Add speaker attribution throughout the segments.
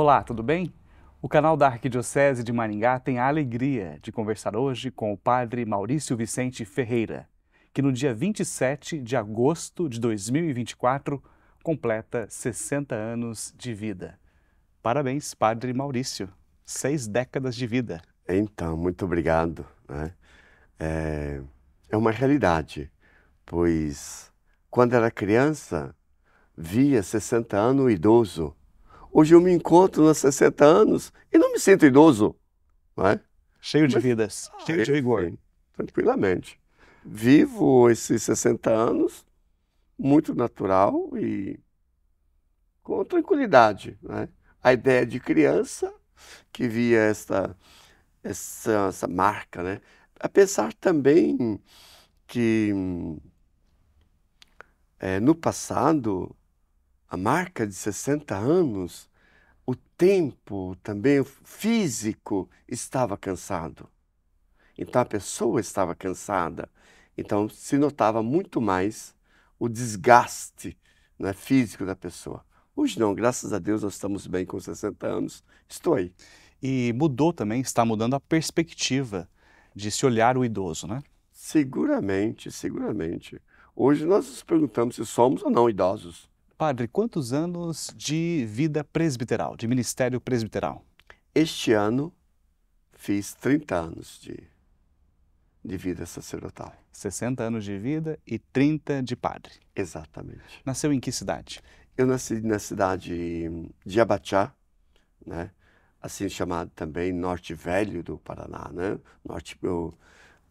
Speaker 1: Olá, tudo bem? O canal da Arquidiocese de Maringá tem a alegria de conversar hoje com o padre Maurício Vicente Ferreira, que no dia 27 de agosto de 2024 completa 60 anos de vida. Parabéns, padre Maurício. Seis décadas de vida.
Speaker 2: Então, muito obrigado. Né? É, é uma realidade, pois quando era criança, via 60 anos idoso Hoje eu me encontro nos 60 anos e não me sinto idoso. Não é? Cheio de Mas, vidas, cheio de vigor. Sim, tranquilamente. Vivo esses 60 anos muito natural e com tranquilidade. Né? A ideia de criança que via essa, essa marca, né? pensar também que é, no passado a marca de 60 anos, o tempo também o físico estava cansado. Então a pessoa estava cansada. Então se notava muito mais o desgaste né, físico da pessoa. Hoje não, graças a Deus nós estamos bem com
Speaker 1: 60 anos. Estou aí. E mudou também, está mudando a perspectiva de se olhar o idoso, né? Seguramente, seguramente. Hoje nós nos
Speaker 2: perguntamos se somos ou não idosos.
Speaker 1: Padre, quantos anos de vida presbiteral, de ministério presbiteral? Este ano fiz 30 anos de, de vida sacerdotal. 60 anos de vida e 30 de padre. Exatamente. Nasceu em que cidade? Eu nasci na cidade de Abachá,
Speaker 2: né? assim chamado também Norte Velho do Paraná, né? Norte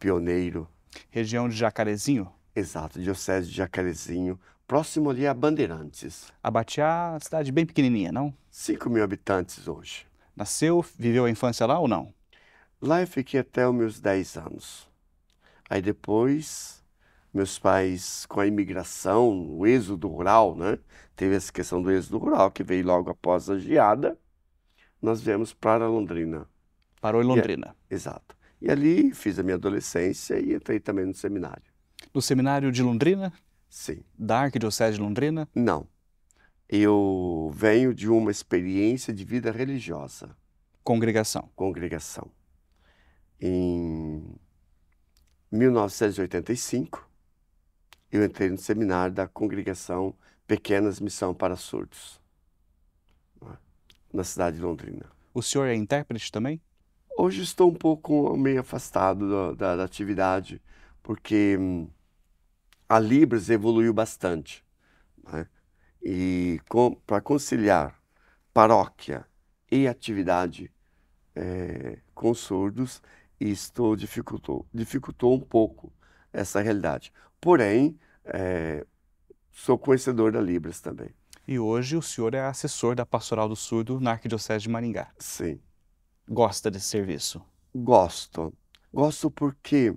Speaker 2: Pioneiro. Região de Jacarezinho? Exato, Diocese de Jacarezinho, próximo ali é a Bandeirantes. Abatiá, cidade bem pequenininha, não? 5 mil habitantes hoje. Nasceu, viveu a infância lá ou não? Lá eu fiquei até os meus 10 anos. Aí depois, meus pais, com a imigração, o êxodo rural, né? Teve essa questão do êxodo rural, que veio logo após a geada. Nós viemos para Londrina. Parou em é Londrina. E, exato. E ali fiz a minha adolescência e entrei também no seminário.
Speaker 1: No seminário de Londrina? Sim.
Speaker 2: Da Arquidiocese de Londrina? Não. Eu venho de uma experiência de vida religiosa. Congregação. Congregação. Em 1985, eu entrei no seminário da Congregação Pequenas Missão para Surdos, é? na cidade de Londrina.
Speaker 1: O senhor é intérprete também?
Speaker 2: Hoje estou um pouco meio afastado da, da, da atividade, porque hum, a Libras evoluiu bastante. Né? E com, para conciliar paróquia e atividade é, com surdos, isto dificultou, dificultou um pouco essa realidade. Porém, é, sou conhecedor da Libras também.
Speaker 1: E hoje o senhor é assessor da Pastoral do Surdo na Arquidiocese de Maringá. Sim. Gosta desse serviço? Gosto.
Speaker 2: Gosto porque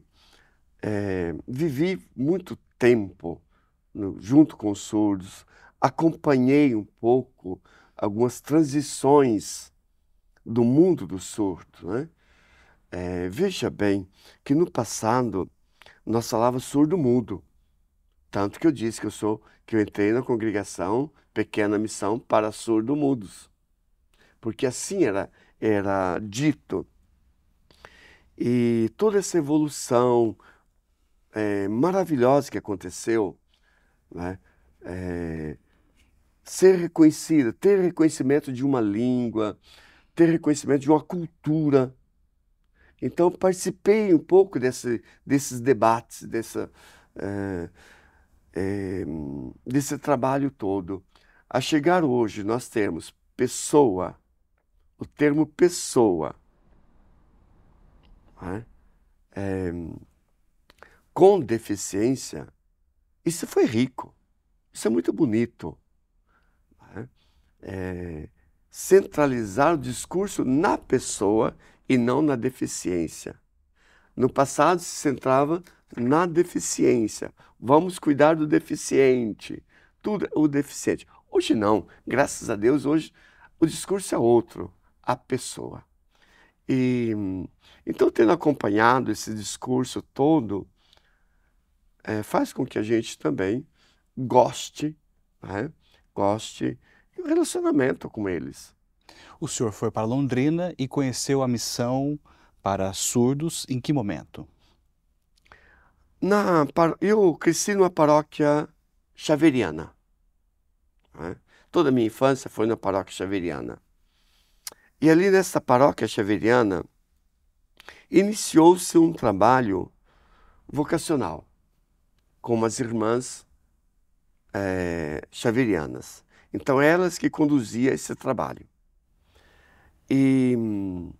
Speaker 2: é, vivi muito tempo junto com os surdos, acompanhei um pouco algumas transições do mundo do surdo. Né? É, veja bem que no passado nós falávamos surdo mudo, tanto que eu disse que eu sou que eu entrei na congregação Pequena Missão para surdo mudos, porque assim era era dito. E toda essa evolução, é, maravilhosa que aconteceu, né? É, ser reconhecida, ter reconhecimento de uma língua, ter reconhecimento de uma cultura. Então, participei um pouco desse, desses debates, dessa, é, é, desse trabalho todo. A chegar hoje, nós temos pessoa, o termo pessoa, né? é, com deficiência, isso foi rico, isso é muito bonito. Né? É, centralizar o discurso na pessoa e não na deficiência. No passado se centrava na deficiência. Vamos cuidar do deficiente, tudo é o deficiente. Hoje não, graças a Deus, hoje o discurso é outro, a pessoa. E então, tendo acompanhado esse discurso todo, é, faz com que a gente também goste, né? goste do relacionamento com eles.
Speaker 1: O senhor foi para Londrina e conheceu a missão para surdos em que momento?
Speaker 2: Na, eu cresci numa paróquia xaveriana. Né? Toda a minha infância foi na paróquia xaveriana. E ali nessa paróquia xaveriana iniciou-se um trabalho vocacional com as irmãs é, xaverianas. Então, elas que conduziam esse trabalho. E hum,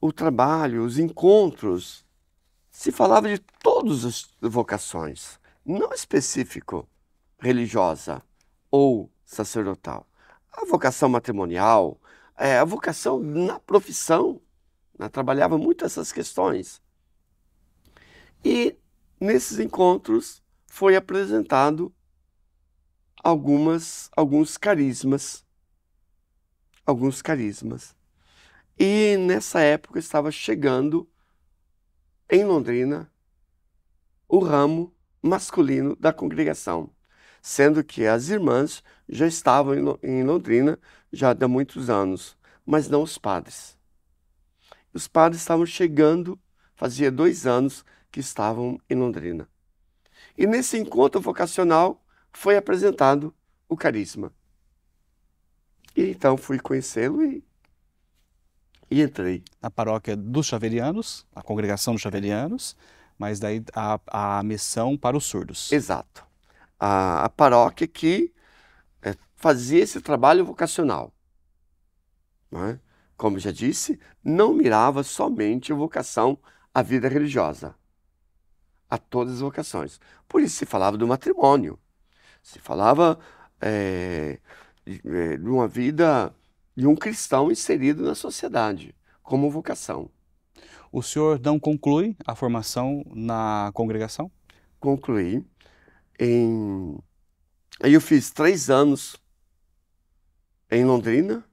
Speaker 2: o trabalho, os encontros, se falava de todas as vocações, não específico religiosa ou sacerdotal. A vocação matrimonial, é, a vocação na profissão, né? trabalhava muito essas questões. E nesses encontros foi apresentado algumas alguns carismas, alguns carismas. E nessa época estava chegando em Londrina o ramo masculino da congregação, sendo que as irmãs já estavam em Londrina já há muitos anos, mas não os padres. Os padres estavam chegando, fazia dois anos que estavam em Londrina. E nesse encontro vocacional foi apresentado o carisma. E então fui conhecê-lo
Speaker 1: e, e entrei. Na paróquia dos Chaverianos, a congregação dos Chaverianos, mas daí a, a missão para os surdos. Exato.
Speaker 2: A, a paróquia que é, fazia esse trabalho vocacional. É? Como já disse, não mirava somente a vocação à vida religiosa a todas as vocações. Por isso se falava do matrimônio, se falava é, é, de uma vida de um cristão inserido na sociedade como vocação.
Speaker 1: O senhor não conclui a formação na congregação? Concluí. Em... Aí eu fiz três anos em Londrina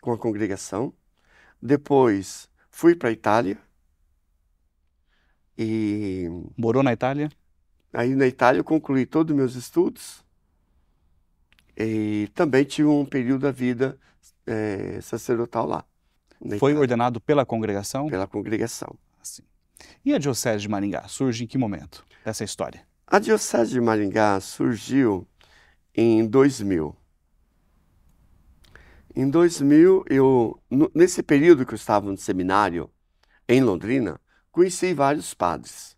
Speaker 2: com a congregação. Depois fui para a Itália e morou na Itália? Aí na Itália eu concluí todos os meus estudos e também tive um período da vida é,
Speaker 1: sacerdotal lá. Foi Itália. ordenado pela congregação? Pela congregação. Assim. E a Diocese de Maringá surge em que momento dessa história?
Speaker 2: A Diocese de Maringá surgiu em 2000. Em 2000, eu, nesse período que eu estava no seminário em Londrina, conheci vários padres.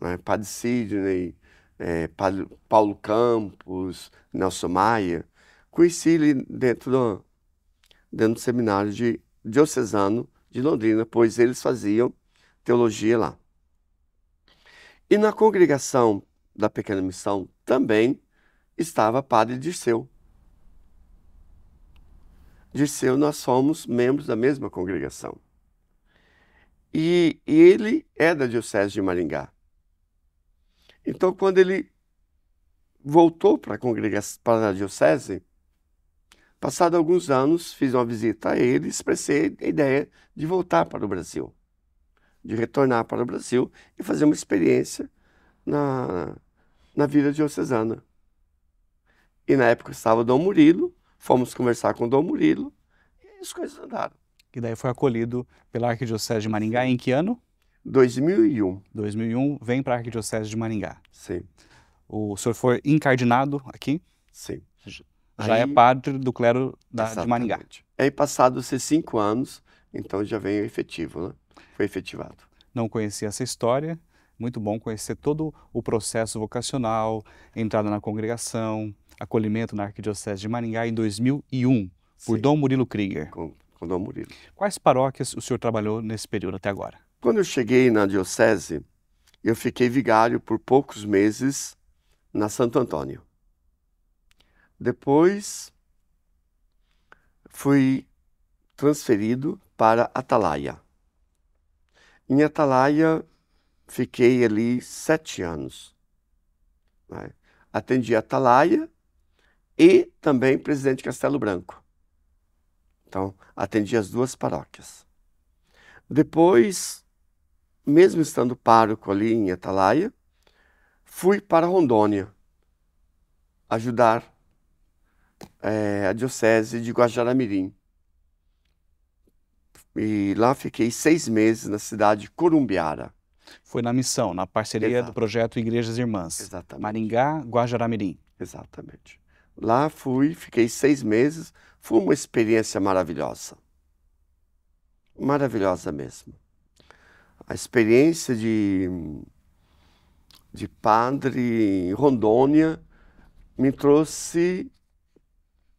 Speaker 2: Né? Padre Sidney, é, padre Paulo Campos, Nelson Maia. Conheci ele dentro do, dentro do seminário de diocesano de Londrina, pois eles faziam teologia lá. E na congregação da Pequena Missão também estava Padre Dirceu. Dirceu, nós somos membros da mesma congregação e ele é da Diocese de Maringá. Então, quando ele voltou para a congregação, para a Diocese, passado alguns anos, fiz uma visita a ele e expressei a ideia de voltar para o Brasil, de retornar para o Brasil e fazer uma experiência na, na vida diocesana. E na época estava o Dom Murilo, fomos conversar com o Dom Murilo e as coisas andaram
Speaker 1: que daí foi acolhido pela Arquidiocese de Maringá em que ano? 2001. 2001, vem para a Arquidiocese de Maringá. Sim. O senhor foi encardinado aqui? Sim. Já é aí, é padre do clero da, de Maringá.
Speaker 2: Aí passados esses cinco anos, então já veio efetivo, né? Foi efetivado.
Speaker 1: Não conhecia essa história, muito bom conhecer todo o processo vocacional, entrada na congregação, acolhimento na Arquidiocese de Maringá em 2001, por Dom Murilo Krieger. Com, eu morri. Quais paróquias o senhor trabalhou nesse período até agora?
Speaker 2: Quando eu cheguei na diocese, eu fiquei vigário por poucos meses na Santo Antônio. Depois fui transferido para Atalaia. Em Atalaia fiquei ali sete anos. Né? Atendi Atalaia e também presidente Castelo Branco. Então, atendi as duas paróquias. Depois, mesmo estando pároco ali em Atalaia, fui para Rondônia ajudar é, a diocese de Guajaramirim. E lá fiquei seis meses na cidade de
Speaker 1: Corumbiara. Foi na missão, na parceria Exato. do projeto Igrejas Irmãs. Exatamente. Maringá, Guajaramirim. Exatamente.
Speaker 2: Lá fui, fiquei seis meses, foi uma experiência maravilhosa. Maravilhosa mesmo. A experiência de, de padre em Rondônia me trouxe,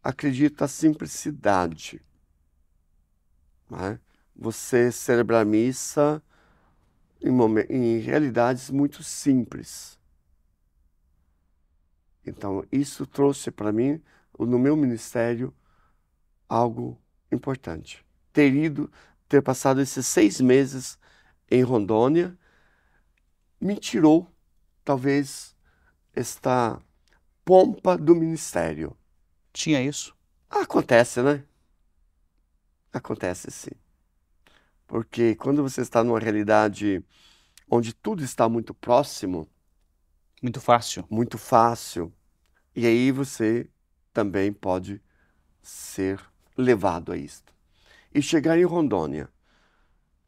Speaker 2: acredito, a simplicidade. É? Você celebrar missa em, em realidades muito simples. Então, isso trouxe para mim, no meu ministério, algo importante. Ter ido, ter passado esses seis meses em Rondônia, me tirou, talvez, esta pompa do ministério. Tinha isso? Acontece, né? Acontece sim. Porque quando você está numa realidade onde tudo está muito próximo. Muito fácil. Muito fácil. E aí você também pode ser levado a isto. E chegar em Rondônia,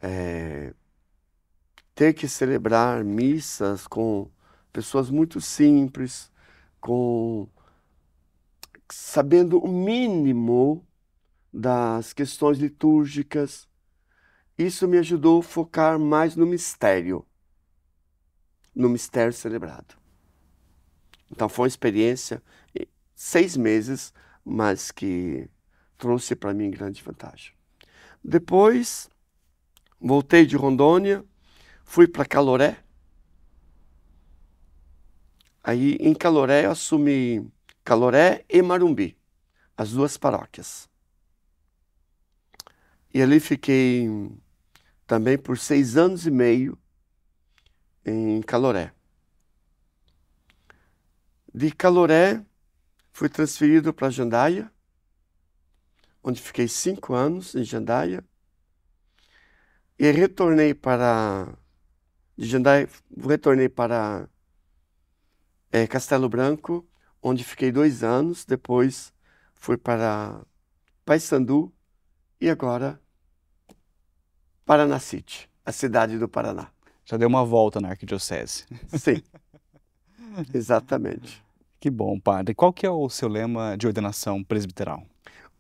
Speaker 2: é, ter que celebrar missas com pessoas muito simples, com sabendo o mínimo das questões litúrgicas. Isso me ajudou a focar mais no mistério, no mistério celebrado. Então foi uma experiência, seis meses, mas que trouxe para mim grande vantagem. Depois, voltei de Rondônia, fui para Caloré. Aí, em Caloré, eu assumi Caloré e Marumbi, as duas paróquias. E ali fiquei também por seis anos e meio em Caloré. De Caloré, fui transferido para Jandaia, onde fiquei cinco anos, em Jandaia. E retornei para. De retornei para é, Castelo Branco, onde fiquei dois anos. Depois fui para Paysandu e agora Paraná City, a cidade do
Speaker 1: Paraná. Já deu uma volta na arquidiocese. Sim, exatamente. Que bom, padre. Qual que é o seu lema de ordenação presbiteral?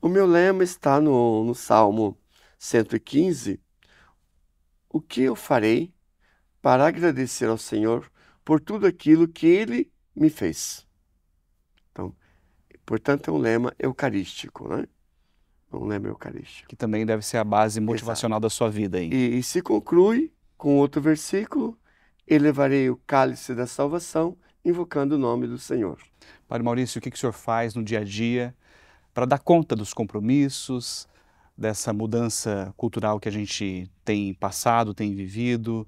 Speaker 1: O meu lema
Speaker 2: está no, no Salmo 115. O que eu farei para agradecer ao Senhor por tudo aquilo que ele me fez? Então, portanto, é um lema eucarístico, né? É um lema eucarístico. Que também deve ser a base motivacional Exato. da sua vida. Hein? E, e se conclui com outro versículo: Elevarei o cálice da salvação, invocando o nome do Senhor.
Speaker 1: Padre Maurício, o que, que o senhor faz no dia a dia para dar conta dos compromissos, dessa mudança cultural que a gente tem passado, tem vivido,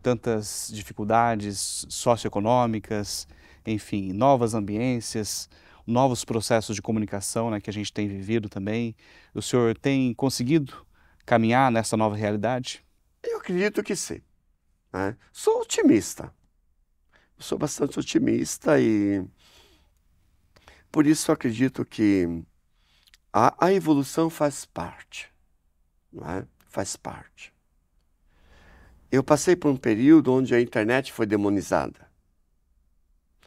Speaker 1: tantas dificuldades socioeconômicas, enfim, novas ambiências, novos processos de comunicação né, que a gente tem vivido também. O senhor tem conseguido caminhar nessa nova realidade? Eu acredito que sim. Né? Sou otimista. Sou bastante otimista e
Speaker 2: por isso acredito que a, a evolução faz parte, não é? Faz parte. Eu passei por um período onde a internet foi demonizada.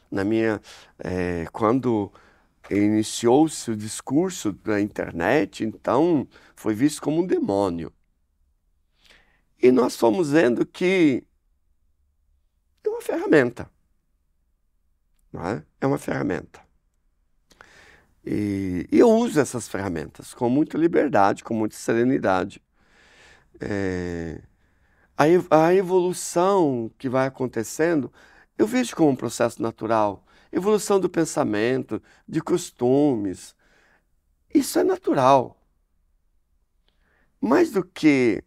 Speaker 2: Na minha, é, quando iniciou-se o discurso da internet, então foi visto como um demônio. E nós fomos vendo que é uma ferramenta. Não é? é uma ferramenta. E, e eu uso essas ferramentas com muita liberdade, com muita serenidade. É, a, a evolução que vai acontecendo, eu vejo como um processo natural. Evolução do pensamento, de costumes. Isso é natural. Mais do que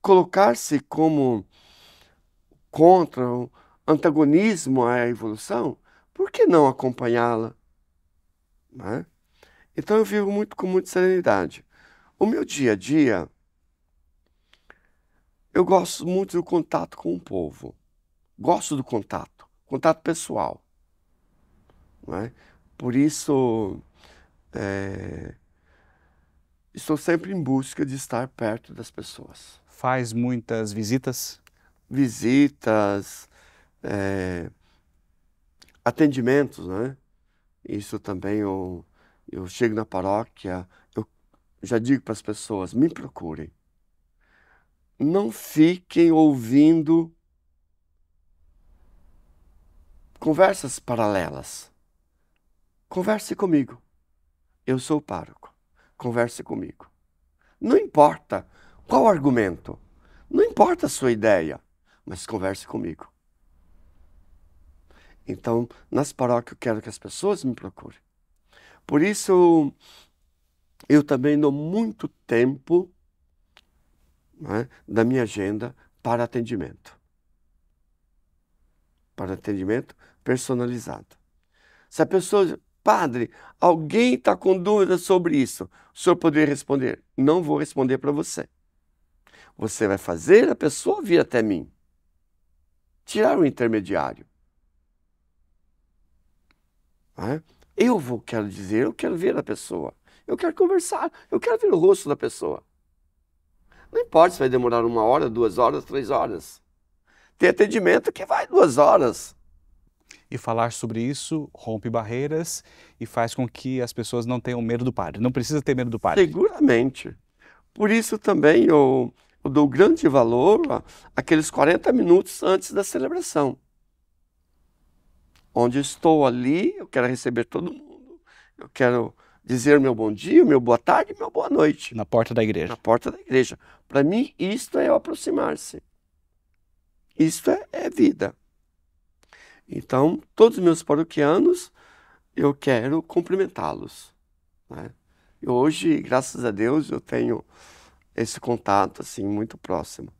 Speaker 2: colocar-se como contra, antagonismo à evolução, por que não acompanhá-la? Né? Então eu vivo muito com muita serenidade. O meu dia a dia, eu gosto muito do contato com o povo. Gosto do contato, contato pessoal. É? Por isso, é, estou sempre em busca de estar perto das pessoas.
Speaker 1: Faz muitas
Speaker 2: visitas? Visitas, é, atendimentos, né? Isso também eu, eu chego na paróquia, eu já digo para as pessoas: me procurem. Não fiquem ouvindo conversas paralelas. Converse comigo. Eu sou o pároco. Converse comigo. Não importa qual argumento, não importa a sua ideia, mas converse comigo. Então, nas paróquias eu quero que as pessoas me procurem. Por isso, eu também dou muito tempo né, da minha agenda para atendimento. Para atendimento personalizado. Se a pessoa, padre, alguém está com dúvida sobre isso, o senhor poderia responder? Não vou responder para você. Você vai fazer a pessoa vir até mim. Tirar o intermediário. Né? Eu vou, quero dizer, eu quero ver a pessoa. Eu quero conversar, eu quero ver o rosto da pessoa. Não importa se vai demorar uma hora, duas horas, três horas. Tem atendimento que vai duas
Speaker 1: horas. E falar sobre isso rompe barreiras e faz com que as pessoas não tenham medo do padre. Não precisa ter medo do padre. Seguramente.
Speaker 2: Por isso também eu, eu dou grande valor àqueles 40 minutos antes da celebração onde estou ali, eu quero receber todo mundo, eu quero dizer meu bom dia, meu boa tarde, meu boa noite. Na porta da igreja. Na porta da igreja. Para mim, isto é aproximar-se. Isto é, é, vida. Então, todos os meus paroquianos, eu quero cumprimentá-los. Né? hoje, graças a Deus, eu tenho esse contato assim muito próximo.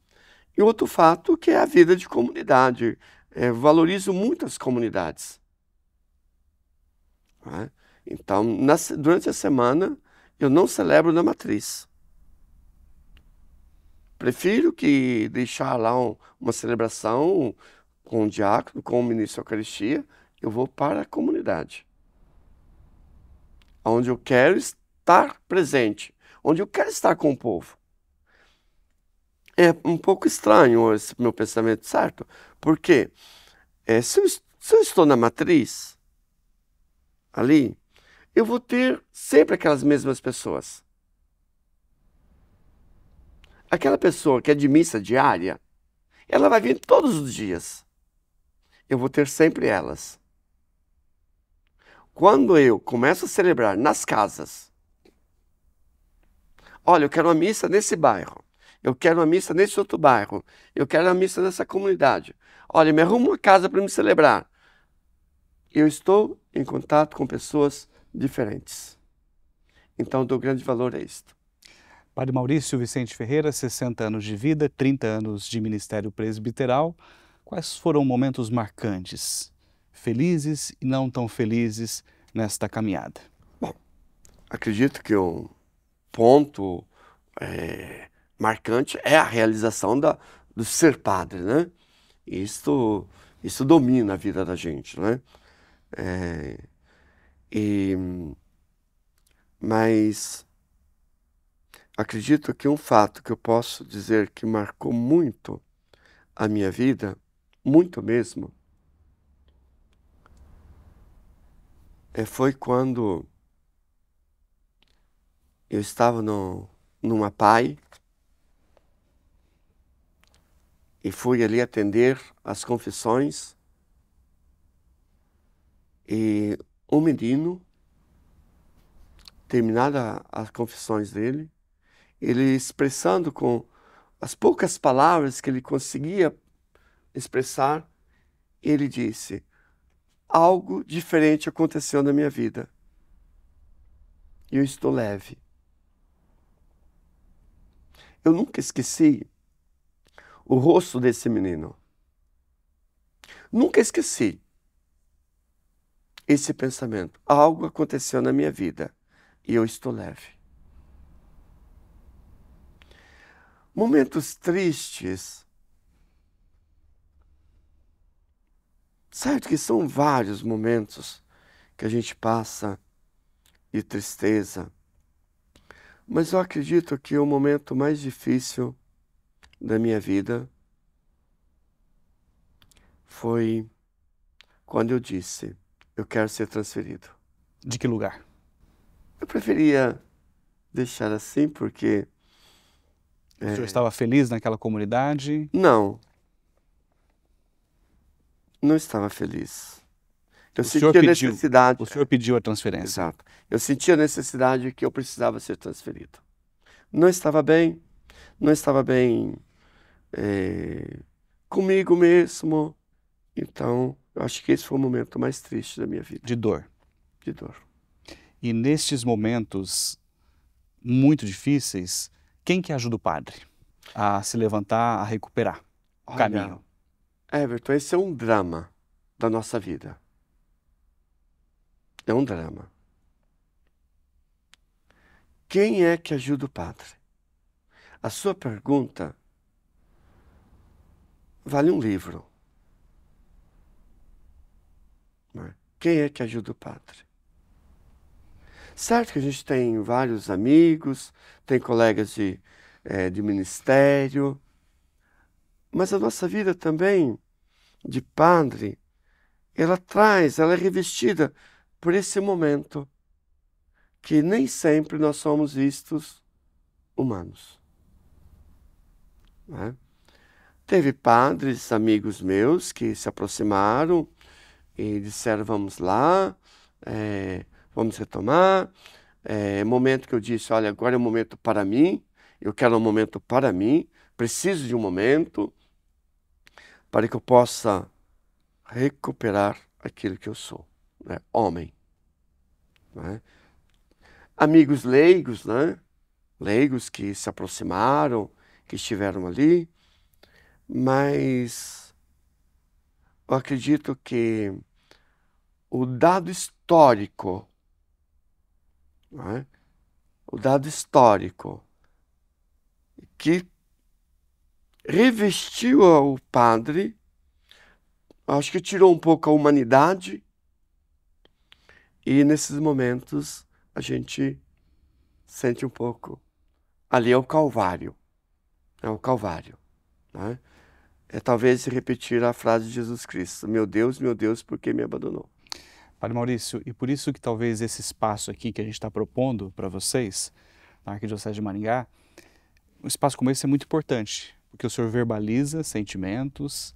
Speaker 2: E outro fato que é a vida de comunidade, é, valorizo muito as comunidades. Né? Então, na, durante a semana, eu não celebro na matriz. Prefiro que deixar lá um, uma celebração com o diácono, com o ministro da Eucaristia, eu vou para a comunidade. Onde eu quero estar presente, onde eu quero estar com o povo. É um pouco estranho esse meu pensamento, certo? Porque é, se, eu, se eu estou na matriz, ali, eu vou ter sempre aquelas mesmas pessoas. Aquela pessoa que é de missa diária, ela vai vir todos os dias. Eu vou ter sempre elas. Quando eu começo a celebrar nas casas, olha, eu quero uma missa nesse bairro. Eu quero uma missa nesse outro bairro. Eu quero uma missa nessa comunidade. Olha, me arruma uma casa para me celebrar. Eu estou
Speaker 1: em contato com pessoas diferentes. Então, dou grande valor a isto. Padre Maurício Vicente Ferreira, 60 anos de vida, 30 anos de ministério presbiteral. Quais foram momentos marcantes, felizes e não tão felizes nesta caminhada? Bom,
Speaker 2: acredito que um ponto é, marcante é a realização da, do ser padre, né? Isso, isso domina a vida da gente, né? É, e, mas acredito que um fato que eu posso dizer que marcou muito a minha vida, muito mesmo, é, foi quando eu estava no, numa PAI, e fui ali atender as confissões. E um menino, terminada as confissões dele, ele expressando com as poucas palavras que ele conseguia expressar, ele disse: Algo diferente aconteceu na minha vida. E eu estou leve. Eu nunca esqueci o rosto desse menino. Nunca esqueci esse pensamento. Algo aconteceu na minha vida e eu estou leve. Momentos tristes. Certo que são vários momentos que a gente passa de tristeza, mas eu acredito que o momento mais difícil da minha vida foi quando eu disse: eu quero
Speaker 1: ser transferido. De que lugar? Eu preferia deixar assim porque. O é... senhor eh, estava feliz naquela comunidade? Não.
Speaker 2: Não estava feliz. Eu o a pediu, necessidade. O senhor pediu a transferência. Exato. Eu sentia a necessidade que eu precisava ser transferido. Não estava bem, não estava bem é, comigo mesmo. Então, eu acho que esse foi o momento mais triste da minha vida. De
Speaker 1: dor. De dor. E nestes momentos muito difíceis, quem que ajuda o padre a se levantar, a recuperar o Olha, caminho?
Speaker 2: Everton, esse é um drama da nossa vida. É um drama. Quem é que ajuda o padre? A sua pergunta vale um livro. É? Quem é que ajuda o padre? Certo que a gente tem vários amigos, tem colegas de, é, de ministério, mas a nossa vida também de padre, ela traz, ela é revestida por esse momento que nem sempre nós somos vistos humanos. Né? Teve padres, amigos meus, que se aproximaram e disseram: vamos lá, é, vamos retomar. Eh, é momento que eu disse: olha, agora é um momento para mim, eu quero um momento para mim, preciso de um momento para que eu possa recuperar aquilo que eu sou, né? homem. Né? Amigos leigos, né? leigos que se aproximaram, que estiveram ali, mas eu acredito que o dado histórico, é? o dado histórico que revestiu o padre, acho que tirou um pouco a humanidade, e nesses momentos a gente sente um pouco. Ali é o Calvário, é o Calvário. Né? é
Speaker 1: talvez repetir a frase de Jesus Cristo: Meu Deus, meu Deus, por que me abandonou? Padre Maurício, e por isso que talvez esse espaço aqui que a gente está propondo para vocês, na Arquidiocese de Maringá, um espaço como esse é muito importante, porque o senhor verbaliza sentimentos,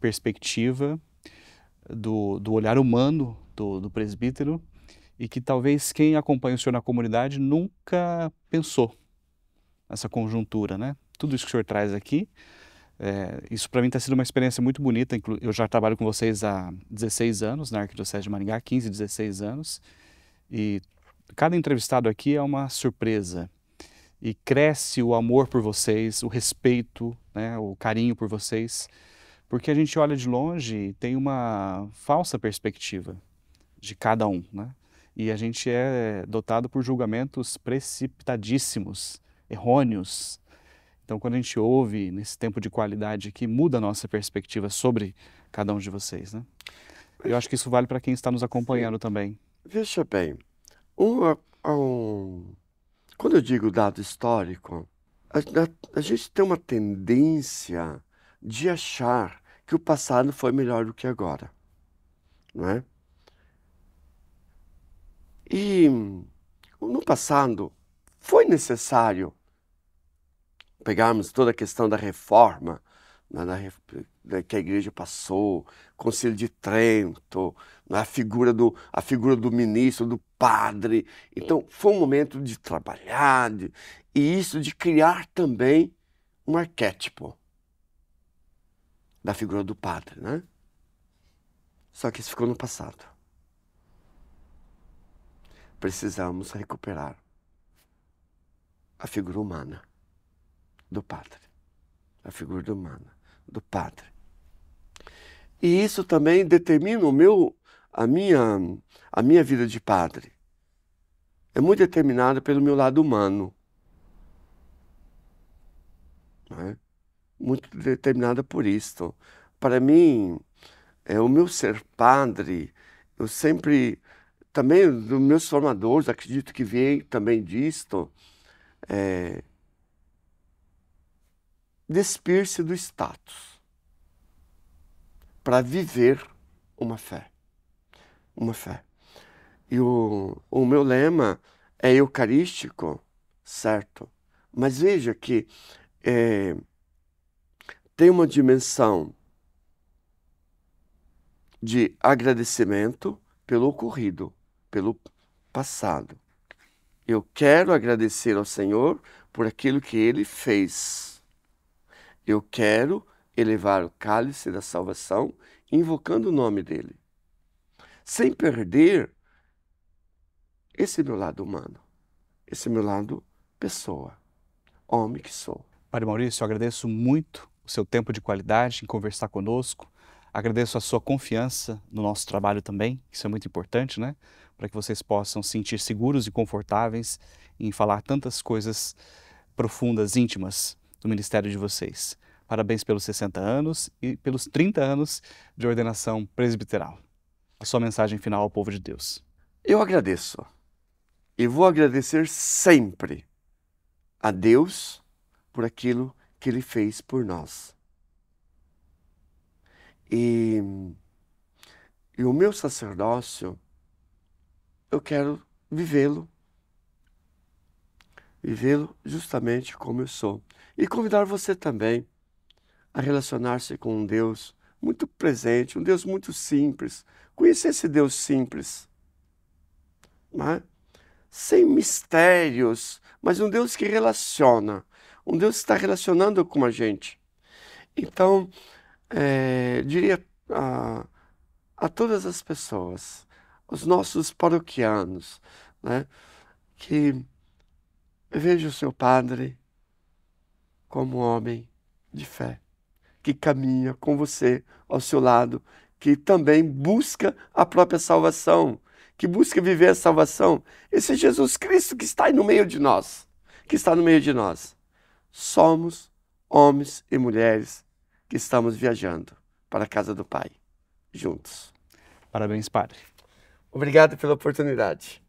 Speaker 1: perspectiva do, do olhar humano do, do presbítero e que talvez quem acompanha o senhor na comunidade nunca pensou essa conjuntura, né? Tudo isso que o senhor traz aqui é, isso para mim está sendo uma experiência muito bonita. Eu já trabalho com vocês há 16 anos na Arquidiocese de Maringá, 15, 16 anos. E cada entrevistado aqui é uma surpresa. E cresce o amor por vocês, o respeito, né, o carinho por vocês, porque a gente olha de longe e tem uma falsa perspectiva de cada um. Né? E a gente é dotado por julgamentos precipitadíssimos, errôneos, então, quando a gente ouve nesse tempo de qualidade que muda a nossa perspectiva sobre cada um de vocês, né? Eu acho que isso vale para quem está nos acompanhando Sim. também. Veja bem, um, um, quando eu digo dado
Speaker 2: histórico, a, a, a gente tem uma tendência de achar que o passado foi melhor do que agora, não é? E no passado foi necessário pegarmos toda a questão da reforma, né, da, da, que a igreja passou, Conselho de Trento, né, a, figura do, a figura do ministro, do padre. Então, foi um momento de trabalhar, de, e isso de criar também um arquétipo da figura do padre, né? Só que isso ficou no passado. Precisamos recuperar a figura humana do padre, a figura humana do padre. E isso também determina o meu, a minha, a minha vida de padre. É muito determinada pelo meu lado humano. É? Muito determinada por isto. Para mim, é o meu ser padre. Eu sempre, também dos meus formadores, acredito que vem também disto. É, despir-se do status para viver uma fé. Uma fé. E o, o meu lema é eucarístico, certo? Mas veja que é, tem uma dimensão de agradecimento pelo ocorrido, pelo passado. Eu quero agradecer ao Senhor por aquilo que ele fez eu quero elevar o cálice da salvação invocando o nome dele, sem perder
Speaker 1: esse meu lado humano, esse meu lado pessoa, homem que sou. Padre Maurício, eu agradeço muito o seu tempo de qualidade em conversar conosco. Agradeço a sua confiança no nosso trabalho também, isso é muito importante, né? Para que vocês possam sentir seguros e confortáveis em falar tantas coisas profundas, íntimas do ministério de vocês. Parabéns pelos 60 anos e pelos 30 anos de ordenação presbiteral. A sua mensagem final ao povo de Deus. Eu agradeço e vou agradecer sempre
Speaker 2: a Deus por aquilo que Ele fez por nós. E, e o meu sacerdócio, eu quero vivê-lo, vivê-lo justamente como eu sou e convidar você também a relacionar-se com um Deus muito presente, um Deus muito simples. Conhecer esse Deus simples, é? sem mistérios, mas um Deus que relaciona, um Deus que está relacionando com a gente. Então, é, diria a, a, todas as pessoas, os nossos paroquianos, né, que veja o seu padre, como homem de fé, que caminha com você ao seu lado, que também busca a própria salvação, que busca viver a salvação. Esse Jesus Cristo que está aí no meio de nós, que está no meio de nós. Somos homens e mulheres que estamos
Speaker 1: viajando para a casa do Pai, juntos. Parabéns, Padre.
Speaker 2: Obrigado pela oportunidade.